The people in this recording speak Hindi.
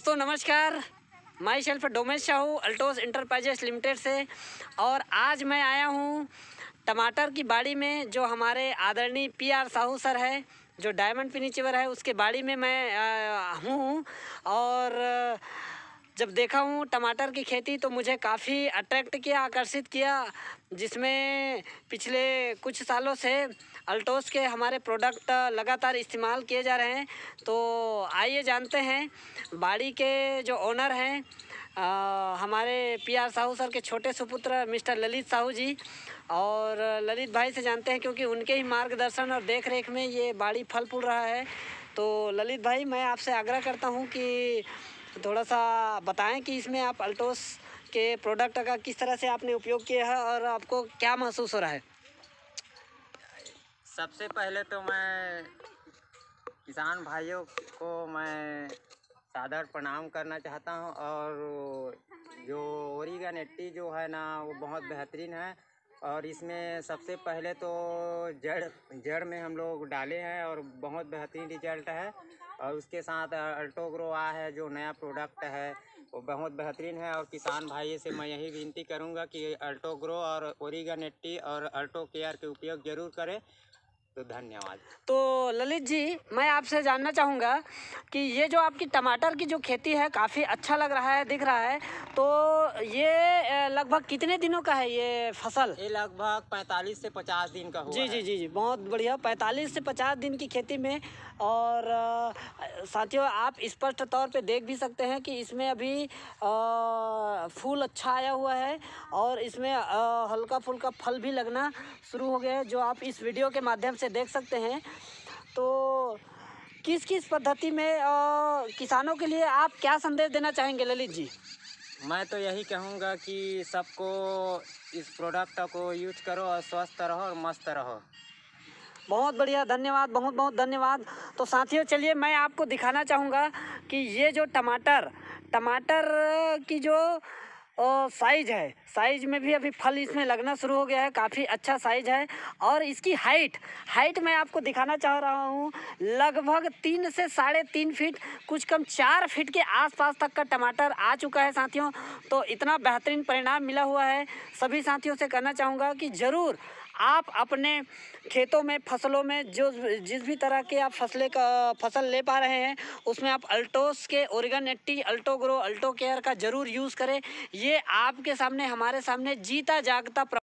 दोस्तों नमस्कार myself Domesh Sahu Altos enterprises limited से और आज मैं आया हूँ टमाटर की बाड़ी में जो हमारे आदरणीय पी आर साहू सर है जो डायमंड पिनीचिवर है उसके बाड़ी में मैं हूँ और आ, जब देखा हूँ टमाटर की खेती तो मुझे काफ़ी अट्रैक्ट किया आकर्षित किया जिसमें पिछले कुछ सालों से अल्टोस के हमारे प्रोडक्ट लगातार इस्तेमाल किए जा रहे हैं तो आइए जानते हैं बाड़ी के जो ओनर हैं हमारे पी आर साहू सर के छोटे सुपुत्र मिस्टर ललित साहू जी और ललित भाई से जानते हैं क्योंकि उनके ही मार्गदर्शन और देख रेख में ये बाड़ी फल फूल रहा है तो ललित भाई मैं आपसे आग्रह करता हूँ कि थोड़ा सा बताएं कि इसमें आप अल्टोस के प्रोडक्ट का किस तरह से आपने उपयोग किया है और आपको क्या महसूस हो रहा है सबसे पहले तो मैं किसान भाइयों को मैं सादर प्रणाम करना चाहता हूं और जो ओरिगन एट्टी जो है ना वो बहुत बेहतरीन है और इसमें सबसे पहले तो जड़ जड़ में हम लोग डाले हैं और बहुत बेहतरीन रिजल्ट है और उसके साथ अल्टोग्रो आ है जो नया प्रोडक्ट है वो बहुत बेहतरीन है और किसान भाई से मैं यही विनती करूँगा कि अल्टोग्रो और ओरिगन एट्टी और अल्टो केयर के उपयोग ज़रूर करें तो धन्यवाद तो ललित जी मैं आपसे जानना चाहूँगा कि ये जो आपकी टमाटर की जो खेती है काफ़ी अच्छा लग रहा है दिख रहा है तो ये लगभग कितने दिनों का है ये फसल ये लगभग 45 से 50 दिन का हुआ जी जी जी जी बहुत बढ़िया 45 से 50 दिन की खेती में और साथियों आप स्पष्ट तौर पे देख भी सकते हैं कि इसमें अभी आ, फूल अच्छा आया हुआ है और इसमें हल्का फुल्का फल भी लगना शुरू हो गया है जो आप इस वीडियो के माध्यम से देख सकते हैं तो किस किस पद्धति में आ, किसानों के लिए आप क्या संदेश देना चाहेंगे ललित जी मैं तो यही कहूँगा कि सबको इस प्रोडक्ट को यूज करो और स्वस्थ रहो और मस्त रहो बहुत बढ़िया धन्यवाद बहुत बहुत धन्यवाद तो साथियों चलिए मैं आपको दिखाना चाहूँगा कि ये जो टमाटर टमाटर की जो साइज है साइज में भी अभी फल इसमें लगना शुरू हो गया है काफ़ी अच्छा साइज है और इसकी हाइट हाइट मैं आपको दिखाना चाह रहा हूँ लगभग तीन से साढ़े तीन फीट कुछ कम चार फीट के आसपास तक का टमाटर आ चुका है साथियों तो इतना बेहतरीन परिणाम मिला हुआ है सभी साथियों से कहना चाहूँगा कि ज़रूर आप अपने खेतों में फसलों में जो जिस भी तरह के आप फसलें का फसल ले पा रहे हैं उसमें आप अल्टोस के Origin eighty Alto grow Alto care का ज़रूर यूज़ करें ये आपके सामने हमारे सामने जीता जागता